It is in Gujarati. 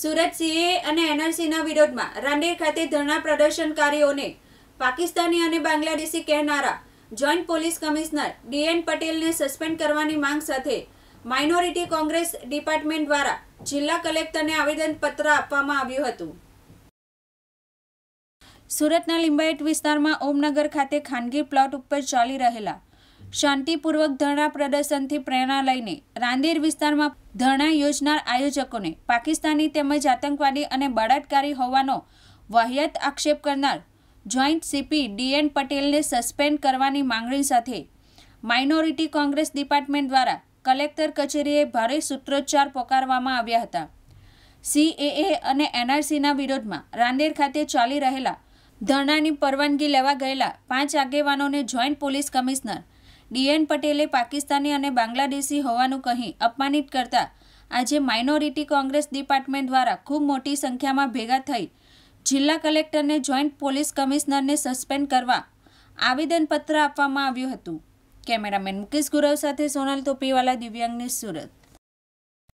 સુરત સીએ અને એનઆરસીના વિરોધમાં રાંડેર ખાતે ધરણા પ્રદર્શનકારીઓને પાકિસ્તાની અને બાંગ્લાદેશી કહેનારા જોઈન્ટ પોલીસ કમિશનર ડીએન પટેલને સસ્પેન્ડ કરવાની માંગ સાથે માઇનોરિટી કોંગ્રેસ ડિપાર્ટમેન્ટ દ્વારા જિલ્લા કલેક્ટરને આવેદનપત્ર આપવામાં આવ્યું હતું સુરતના લિંબાયત વિસ્તારમાં ઓમનગર ખાતે ખાનગી પ્લોટ ઉપર ચાલી રહેલા શાંતિપૂર્વક ધરણા પ્રદર્શનથી પ્રેરણા લઈને રાંદેર વિસ્તારમાં ધરણા યોજનાર આયોજકોને પાકિસ્તાની તેમજ આતંકવાદી અને બળાત્કારી હોવાનો વાહિયત આક્ષેપ કરનાર જોઈન્ટ સીપી ડીએન પટેલને સસ્પેન્ડ કરવાની માંગણી સાથે માઇનોરિટી કોંગ્રેસ ડિપાર્ટમેન્ટ દ્વારા કલેક્ટર કચેરીએ ભારે સૂત્રોચ્ચાર પોકારવામાં આવ્યા હતા સીએએ અને એનઆરસીના વિરોધમાં રાંદેર ખાતે ચાલી રહેલા ધરણાની પરવાનગી લેવા ગયેલા પાંચ આગેવાનોને જોઈન્ટ પોલીસ કમિશનર ડીએન પટેલે પાકિસ્તાની અને બાંગ્લાદેશી હોવાનું કહી અપમાનિત કરતા આજે માઇનોરિટી કોંગ્રેસ ડિપાર્ટમેન્ટ દ્વારા ખૂબ મોટી સંખ્યામાં ભેગા થઈ જિલ્લા કલેક્ટરને જોઈન્ટ પોલીસ કમિશનરને સસ્પેન્ડ કરવા આવેદનપત્ર આપવામાં આવ્યું હતું કેમેરામેન મુકેશ ગુરવ સાથે સોનલ તોપીવાલા દિવ્યાંગની સુરત